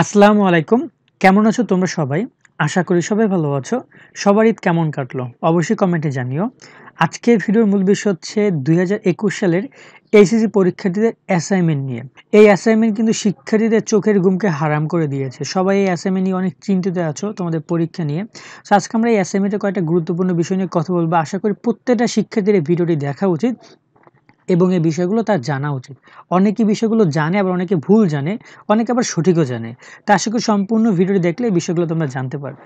আসসালামু আলাইকুম কেমন আছো তোমরা সবাই আশা করি সবাই ভালো আছো সবার ঈদ কেমন কাটলো অবশ্যই কমেন্টে জানিও আজকের ভিডিওর মূল বিষয় হচ্ছে দুই সালের এইচএসি পরীক্ষার্থীদের অ্যাসাইনমেন্ট নিয়ে এই অ্যাসাইনমেন্ট কিন্তু শিক্ষার্থীদের চোখের ঘুমকে হারাম করে দিয়েছে সবাই এই অ্যাসাইনমেন্ট নিয়ে অনেক চিন্তিত আছো তোমাদের পরীক্ষা নিয়ে সো আজকে আমরা এই অ্যাসাইনমেন্টের কয়েকটা গুরুত্বপূর্ণ বিষয় নিয়ে কথা বলবো আশা করি প্রত্যেকটা শিক্ষার্থীর ভিডিওটি দেখা উচিত এবং এই বিষয়গুলো তার জানা উচিত অনেকে বিষয়গুলো জানে আবার অনেকে ভুল জানে অনেকে আবার সঠিকও জানে তা আশা করি সম্পূর্ণ ভিডিওটি দেখলে এই বিষয়গুলো তোমরা জানতে পারবে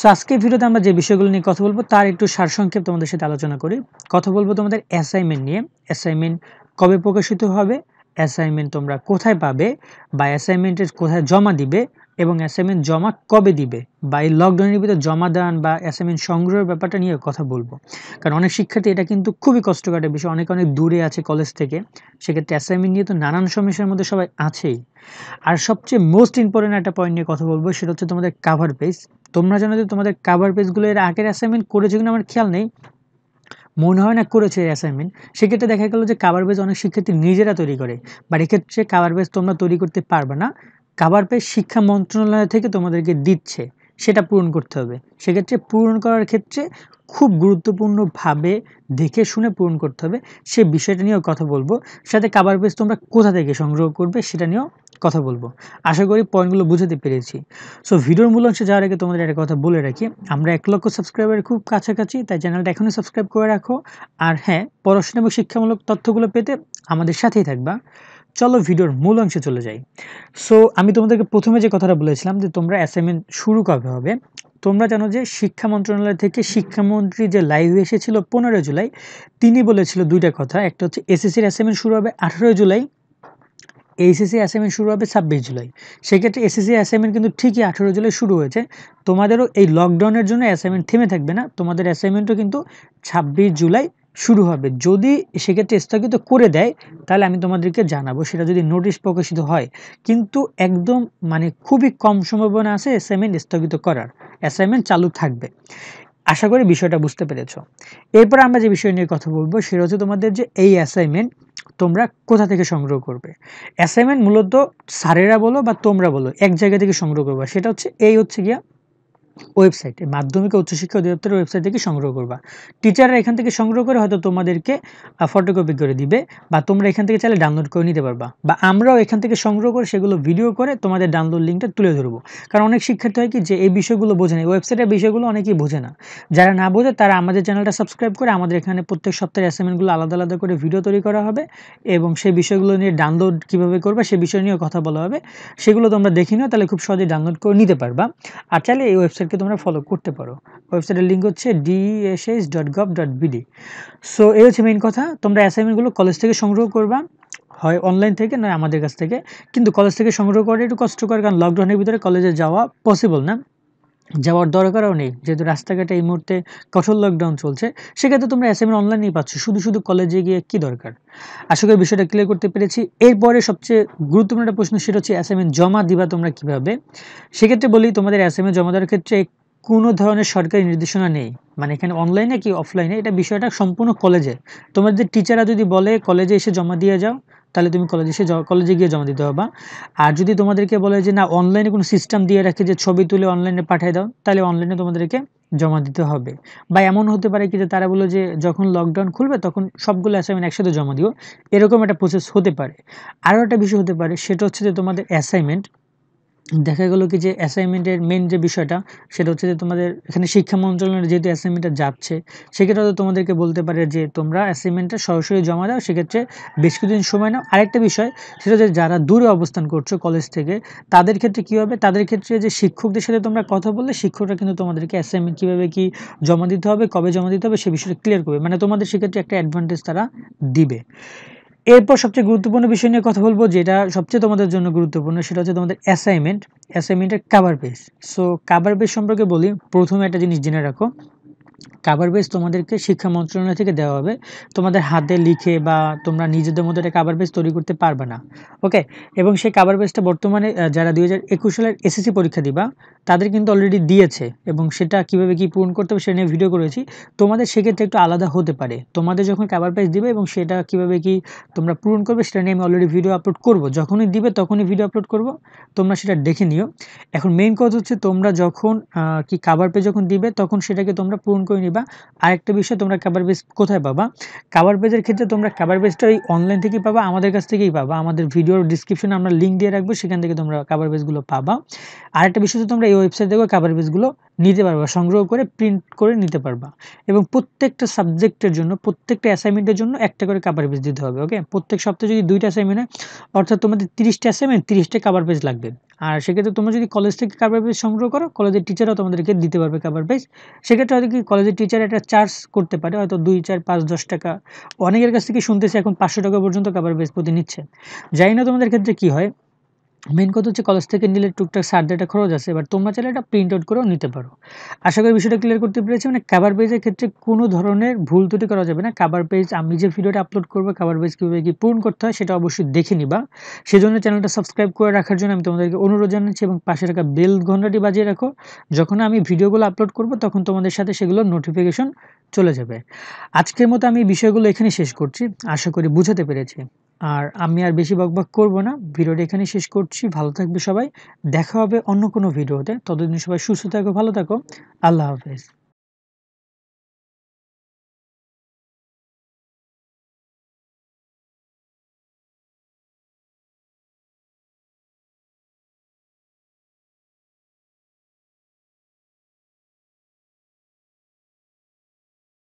সো আজকে ভিডিওতে আমরা যে বিষয়গুলো নিয়ে কথা বলবো তার একটু সারসংক্ষেপ তোমাদের সাথে আলোচনা করি কথা বলবো তোমাদের অ্যাসাইনমেন্ট নিয়ে অ্যাসাইনমেন্ট কবে প্রকাশিত হবে অ্যাসাইনমেন্ট তোমরা কোথায় পাবে বা অ্যাসাইনমেন্টের কোথায় জমা দিবে এবং অ্যাসাইনমেন্ট জমা কবে দিবে বা এই লকডাউনের ভিতরে জমা দান বা অ্যাসাইনমেন্ট সংগ্রহের ব্যাপারটা নিয়ে কথা বলবো কারণ অনেক শিক্ষার্থী এটা কিন্তু খুবই কষ্টকর বিষয় অনেক অনেক দূরে আছে কলেজ থেকে সেক্ষেত্রে অ্যাসাইনমেন্ট নিয়ে তো নানান সমস্যার মধ্যে সবাই আছেই আর সবচেয়ে মোস্ট ইম্পর্টেন্ট একটা পয়েন্ট নিয়ে কথা বলবো সেটা হচ্ছে তোমাদের কাভার পেজ তোমরা জানো যে তোমাদের কাভার পেজগুলো এর আগের অ্যাসাইনমেন্ট করেছো কিনা আমার খেয়াল নেই মনে হয় না করেছে অ্যাসাইনমেন্ট সেক্ষেত্রে দেখা গেলো যে কাভার বেজ অনেক শিক্ষার্থী নিজেরা তৈরি করে বা এক্ষেত্রে কাভার বেজ তোমরা তৈরি করতে পারবে না কাবার পেজ শিক্ষা মন্ত্রণালয় থেকে তোমাদেরকে দিচ্ছে সেটা পূরণ করতে হবে সেক্ষেত্রে পূরণ করার ক্ষেত্রে খুব গুরুত্বপূর্ণভাবে দেখে শুনে পূরণ করতে হবে সে বিষয়টা নিয়েও কথা বলবো সাথে কাবার পেজ তোমরা কোথা থেকে সংগ্রহ করবে সেটা নিয়েও কথা বলবো আশা করি পয়েন্টগুলো বুঝাতে পেরেছি সো ভিডিওর মূল অংশে যাওয়ার আগে তোমাদের একটা কথা বলে রাখি আমরা এক লক্ষ সাবস্ক্রাইবার খুব কাছাকাছি তাই চ্যানেলটা এখনই সাবস্ক্রাইব করে রাখো আর হ্যাঁ পড়াশোনা এবং শিক্ষামূলক তথ্যগুলো পেতে আমাদের সাথেই থাকবা চলো ভিডিওর মূল অংশে চলে যাই সো আমি তোমাদেরকে প্রথমে যে কথাটা বলেছিলাম যে তোমরা অ্যাসাইনমেন্ট শুরু কবে হবে তোমরা জানো যে শিক্ষা মন্ত্রণালয় থেকে শিক্ষামন্ত্রী যে লাইভে এসেছিল পনেরো জুলাই তিনি বলেছিল দুইটা কথা একটা হচ্ছে এসএসসির অ্যাসাইনমেন্ট শুরু হবে আঠেরো জুলাই এইচএসসি অ্যাসাইনমেন্ট শুরু হবে ছাব্বিশ জুলাই সেক্ষেত্রে এসএসসি অ্যাসাইনমেন্ট কিন্তু ঠিকই আঠেরো জুলাই শুরু হয়েছে তোমাদেরও এই লকডাউনের জন্য অ্যাসাইনমেন্ট থেমে থাকবে না তোমাদের অ্যাসাইনমেন্টও কিন্তু ছাব্বিশ জুলাই শুরু হবে যদি সেক্ষেত্রে স্থগিত করে দেয় তাহলে আমি তোমাদেরকে জানাবো সেটা যদি নোটিশ প্রকাশিত হয় কিন্তু একদম মানে খুবই কম সম্ভাবনা আছে অ্যাসাইনমেন্ট স্থগিত করার অ্যাসাইনমেন্ট চালু থাকবে আশা করি বিষয়টা বুঝতে পেরেছ এরপর আমরা যে বিষয় নিয়ে কথা বলবো সেটা হচ্ছে তোমাদের যে এই অ্যাসাইনমেন্ট তোমরা কোথা থেকে সংগ্রহ করবে অ্যাসাইনমেন্ট মূলত স্যারেরা বলো বা তোমরা বলো এক জায়গা থেকে সংগ্রহ করবে সেটা হচ্ছে এই হচ্ছে গিয়া ওয়েবসাইট মাধ্যমিক উচ্চশিক্ষা অধিদপ্তরের ওয়েবসাইট থেকে সংগ্রহ করবা টিচাররা এখান থেকে সংগ্রহ করে হয়তো তোমাদেরকে ফটোকপি করে দিবে বা তোমরা এখান থেকে চাইলে ডাউনলোড করে নিতে পারবা বা আমরাও এখান থেকে সংগ্রহ করে সেগুলো ভিডিও করে তোমাদের ডাউনলোড লিঙ্কটা তুলে ধরবো কারণ অনেক শিক্ষার্থী হয় কি যে এই বিষয়গুলো বোঝে না ওয়েবসাইটের বিষয়গুলো অনেকেই বোঝে না যারা না বোঝে তারা আমাদের চ্যানেলটা সাবস্ক্রাইব করে আমাদের এখানে প্রত্যেক সপ্তাহের অ্যাসাইনমেন্টগুলো আলাদা আলাদা করে ভিডিও তৈরি করা হবে এবং সেই বিষয়গুলো নিয়ে ডাউনলোড কীভাবে করবে সে বিষয় নিয়েও কথা বলা হবে সেগুলো তোমরা দেখে নিও তাহলে খুব সহজে ডাউনলোড করে নিতে পারবা আর চাইলে এই ওয়েবসাইট ওয়েবসাইটকে তোমরা ফলো করতে পারো ওয়েবসাইটের লিঙ্ক হচ্ছে DSS dot gov dot BD so এই হচ্ছে মেইন কথা তোমরা অ্যাসাইনমেন্টগুলো কলেজ থেকে সংগ্রহ করবা হয় অনলাইন থেকে নয় আমাদের কাছ থেকে কিন্তু কলেজ থেকে সংগ্রহ করা একটু কষ্টকর কারণ লকডাউনের ভিতরে কলেজে যাওয়া পসিবল না যাওয়ার দরকারও নেই যেহেতু রাস্তাঘাটে এই মুহূর্তে কঠোর লকডাউন চলছে সেক্ষেত্রে তোমরা অ্যাসাইনমেন্ট অনলাইনেই পাচ্ছ শুধু শুধু কলেজে গিয়ে কি দরকার আশা করি বিষয়টা ক্লিয়ার করতে পেরেছি এরপরে সবচেয়ে গুরুত্বপূর্ণ একটা প্রশ্ন সেটা হচ্ছে অ্যাসাইনমেন্ট জমা দিবা তোমরা কিভাবে সেক্ষেত্রে বলি তোমাদের অ্যাসাইনমেন্ট জমা দেওয়ার ক্ষেত্রে কোনো ধরনের সরকারি নির্দেশনা নেই মানে এখানে অনলাইনে কি অফলাইনে এটা বিষয়টা সম্পূর্ণ কলেজে তোমাদের টিচাররা যদি বলে কলেজে এসে জমা দিয়ে যাও তাহলে তুমি কলেজে এসে কলেজে গিয়ে জমা দিতে হবে আর যদি তোমাদেরকে বলে যে না অনলাইনে কোনো সিস্টেম দিয়ে রাখে যে ছবি তুলে অনলাইনে পাঠিয়ে দাও তাহলে অনলাইনে তোমাদেরকে জমা দিতে হবে বা এমন হতে পারে কি যে তারা বলো যে যখন লকডাউন খুলবে তখন সবগুলো অ্যাসাইনমেন্ট একসাথে জমা দিও এরকম একটা প্রসেস হতে পারে আরও একটা বিষয় হতে পারে সেটা হচ্ছে যে তোমাদের অ্যাসাইনমেন্ট দেখা গেলো কি যে অ্যাসাইনমেন্টের মেন যে বিষয়টা সেটা হচ্ছে যে তোমাদের এখানে শিক্ষা মন্ত্রণালয়ের যেহেতু অ্যাসাইনমেন্টটা যাচ্ছে সেক্ষেত্রে হয়তো তোমাদেরকে বলতে পারে যে তোমরা অ্যাসাইনমেন্টটা সরাসরি জমা দাও সেক্ষেত্রে বেশ কিছুদিন সময় নাও আরেকটা বিষয় সেটা হচ্ছে যারা দূরে অবস্থান করছো কলেজ থেকে তাদের ক্ষেত্রে কী হবে তাদের ক্ষেত্রে যে শিক্ষকদের সাথে তোমরা কথা বললে শিক্ষকরা কিন্তু তোমাদেরকে অ্যাসাইনমেন্ট কীভাবে কি জমা দিতে হবে কবে জমা দিতে হবে সে বিষয়টা ক্লিয়ার করবে মানে তোমাদের সেক্ষেত্রে একটা অ্যাডভান্টেজ তারা দিবে এরপর সবচেয়ে গুরুত্বপূর্ণ বিষয় নিয়ে কথা বলবো যেটা সবচেয়ে তোমাদের জন্য গুরুত্বপূর্ণ সেটা হচ্ছে তোমাদের অ্যাসাইনমেন্ট অ্যাসাইনমেন্টের cover page so cover page সম্পর্কে বলি প্রথমে একটা জিনিস জেনে রাখো কাভার বেস তোমাদেরকে শিক্ষা মন্ত্রণালয় থেকে দেওয়া হবে তোমাদের হাতে লিখে বা তোমরা নিজেদের মধ্যে একটা কাভার বেস তৈরি করতে পারবে না ওকে এবং সেই কাভার বেসটা বর্তমানে যারা দুই সালের এসএসসি পরীক্ষা দিবা তাদের কিন্তু অলরেডি দিয়েছে এবং সেটা কিভাবে কি পূরণ করতে হবে সেটা নিয়ে ভিডিও করেছি তোমাদের সেক্ষেত্রে একটু আলাদা হতে পারে তোমাদের যখন কাভার পেজ দিবে এবং সেটা কিভাবে কি তোমরা পূরণ করবে সেটা নিয়ে আমি অলরেডি ভিডিও আপলোড করব যখনই দিবে তখনই ভিডিও আপলোড করব তোমরা সেটা দেখে নিও এখন মেইন কথা হচ্ছে তোমরা যখন কি কাভার পেজ যখন দিবে তখন সেটাকে তোমরা পূরণ করে নিবা আরেকটা বিষয় তোমরা কাবার বেস কোথায় পাবা কাবার পেজের ক্ষেত্রে তোমরা কাবার বেসটা ওই অনলাইন থেকেই পাবা আমাদের কাছ থেকেই পাবা আমাদের ভিডিওর ডিসক্রিপশনে আমরা লিঙ্ক দিয়ে রাখবো সেখান থেকে তোমরা কাবার বেসগুলো পাবা আরেকটা বিষয় তোমরা এই ওয়েবসাইট থেকে কাবার বেসগুলো নিতে পারবা সংগ্রহ করে প্রিন্ট করে নিতে পারবা এবং প্রত্যেকটা সাবজেক্টের জন্য প্রত্যেকটা অ্যাসাইনমেন্টের জন্য একটা করে কাবার পেজ দিতে হবে ওকে প্রত্যেক সপ্তাহে যদি দুইটা অ্যাসাইনমেন্ট হয় অর্থাৎ তোমাদের তিরিশটা অ্যাসাইনমেন্ট তিরিশটা কাবার পেজ লাগবে আর সেক্ষেত্রে তোমরা যদি কলেজ থেকে কাবার পেজ সংগ্রহ করো কলেজের টিচাররাও তোমাদেরকে দিতে পারবে কাবার পেজ সেক্ষেত্রে হয়তো কি কলেজ যে টিচার একটা চার্জ করতে পারে হয়তো দুই চার পাঁচ দশ টাকা অনেকের কাছ থেকে শুনতেছি এখন পাঁচশো টাকা পর্যন্ত কাবার বেশ প্রতি নিচ্ছে যাই না তোমাদের ক্ষেত্রে কি হয় মেন কথা হচ্ছে কলেজ থেকে নিলে টুকটাক সার দেটা খরচ আছে এবার তোমরা চাইলে এটা প্রিন্ট আউট করেও নিতে পারো আশা করি বিষয়টা ক্লিয়ার করতে পেরেছি মানে কাভার পেজের ক্ষেত্রে কোনো ধরনের ভুল ত্রুটি করা যাবে না কাভার পেজ আমি যে ভিডিওটা আপলোড করবো কাভার পেজ কীভাবে কি পূরণ করতে হয় সেটা অবশ্যই দেখে নিবা সেজন্য চ্যানেলটা সাবস্ক্রাইব করে রাখার জন্য আমি তোমাদেরকে অনুরোধ জানাচ্ছি এবং পাশে রাখা বেল ঘন্টাটি বাজিয়ে রাখো যখন আমি ভিডিওগুলো আপলোড করব তখন তোমাদের সাথে সেগুলো নোটিফিকেশন চলে যাবে আজকের মতো আমি বিষয়গুলো এখানে শেষ করছি আশা করি বুঝাতে পেরেছি আর আমি আর বেশি বকবক করব না ভিডিওটা এখানে শেষ করছি ভালো থাকবে সবাই দেখা হবে অন্য কোনো ভিডিওতে ততদিন সবাই সুস্থ থাকো ভালো থাকো আল্লাহ হাফেজ